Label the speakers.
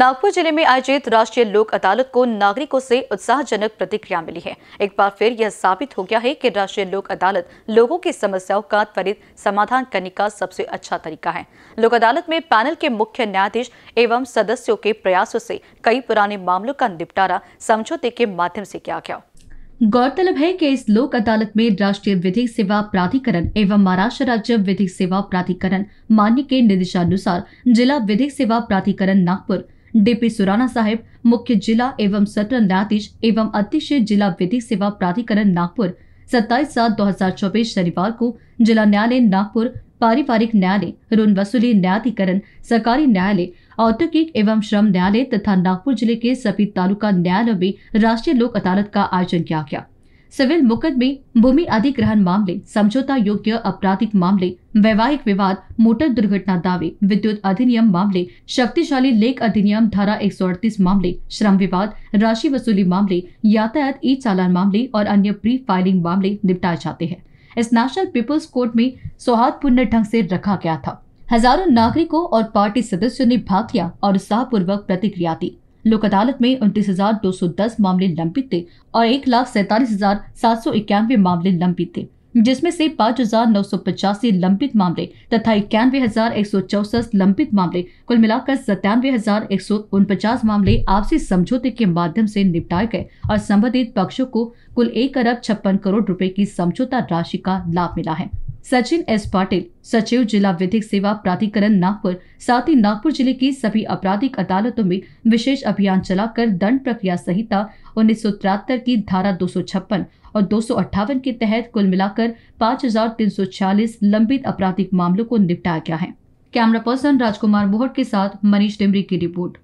Speaker 1: नागपुर जिले में आयोजित राष्ट्रीय लोक अदालत को नागरिकों से उत्साहजनक प्रतिक्रिया मिली है एक बार फिर यह साबित हो गया है कि राष्ट्रीय लोक अदालत लोगों की समस्याओं का त्वरित समाधान करने का सबसे अच्छा तरीका है लोक अदालत में पैनल के मुख्य न्यायाधीश एवं सदस्यों के प्रयासों से कई पुराने मामलों का निपटारा समझौते के माध्यम से किया गया गौरतलब है कि इस लोक अदालत में राष्ट्रीय विधिक सेवा प्राधिकरण एवं महाराष्ट्र राज्य विधिक सेवा प्राधिकरण मान्य के निर्देशानुसार जिला विधिक सेवा प्राधिकरण नागपुर डीपी सुराना साहेब मुख्य जिला एवं सत्र न्यायाधीश एवं अध्यक्ष जिला विधिक सेवा प्राधिकरण नागपुर 27 सात 2024 शनिवार को जिला न्यायालय नागपुर पारिवारिक न्यायालय ऋण वसूली न्यायाधिकरण सरकारी न्यायालय औद्योगिक एवं श्रम न्यायालय तथा नागपुर जिले के सभी तालुका न्यायालयों में राष्ट्रीय लोक अदालत का आयोजन किया गया सिविल मुकदमे भूमि अधिग्रहण मामले समझौता योग्य आपराधिक मामले वैवाहिक विवाद मोटर दुर्घटना दावे विद्युत अधिनियम मामले शक्तिशाली लेख अधिनियम धारा एक मामले श्रम विवाद राशि वसूली मामले यातायात ई चालान मामले और अन्य प्री फाइलिंग मामले निपटाए जाते हैं इस नेशनल पीपुल्स कोर्ट में सौहार्दपूर्ण ढंग से रखा गया था हजारों नागरिकों और पार्टी सदस्यों ने भाग लिया और उत्साहपूर्वक प्रतिक्रिया दी लोक अदालत में उनतीस हजार दो सौ दस मामले लंबित थे और एक लाख सैतालीस हजार सात सौ इक्यानवे मामले लंबित थे जिसमें से पाँच हजार नौ सौ पचासी लंबित मामले तथा इक्यानवे हजार एक सौ चौसठ लंबित मामले कुल मिलाकर सत्तानवे हजार एक सौ उनपचास मामले आपसी समझौते के माध्यम से निपटाए गए और संबंधित पक्षों को कुल एक अरब छप्पन करोड़ रुपए की समझौता राशि का लाभ मिला है सचिन एस पाटिल सचिव जिला विधिक सेवा प्राधिकरण नागपुर साथ ही नागपुर जिले की सभी आपराधिक अदालतों में विशेष अभियान चलाकर दंड प्रक्रिया संहिता उन्नीस की धारा दो और दो के तहत कुल मिलाकर छियालीस लंबित आपराधिक मामलों को निपटाया गया है कैमरा पर्सन राजकुमार मोहट के साथ मनीष डिमरी की रिपोर्ट